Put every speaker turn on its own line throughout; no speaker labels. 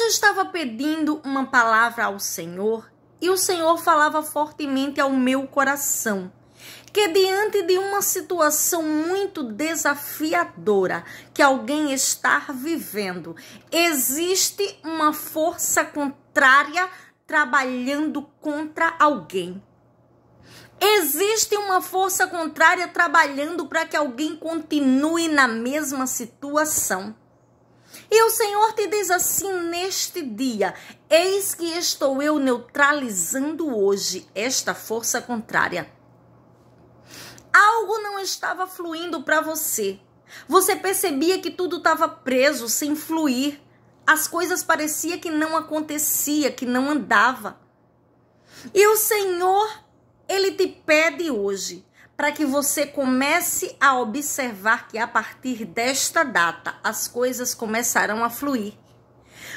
eu estava pedindo uma palavra ao Senhor e o Senhor falava fortemente ao meu coração que diante de uma situação muito desafiadora que alguém está vivendo, existe uma força contrária trabalhando contra alguém. Existe uma força contrária trabalhando para que alguém continue na mesma situação. E o Senhor te diz assim neste dia: Eis que estou eu neutralizando hoje esta força contrária. Algo não estava fluindo para você. Você percebia que tudo estava preso, sem fluir. As coisas parecia que não acontecia, que não andava. E o Senhor, ele te pede hoje para que você comece a observar que a partir desta data as coisas começarão a fluir.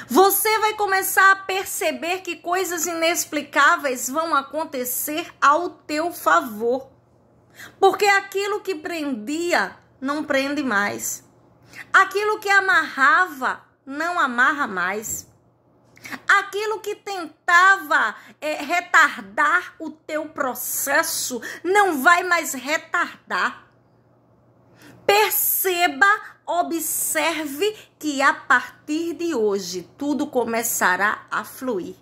Você vai começar a perceber que coisas inexplicáveis vão acontecer ao teu favor. Porque aquilo que prendia não prende mais. Aquilo que amarrava não amarra mais aquilo que tentava é, retardar o teu processo não vai mais retardar. Perceba, observe que a partir de hoje tudo começará a fluir.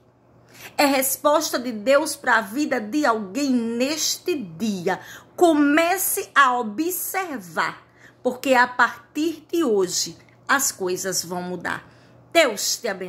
É resposta de Deus para a vida de alguém neste dia. Comece a observar, porque a partir de hoje as coisas vão mudar. Deus te abençoe.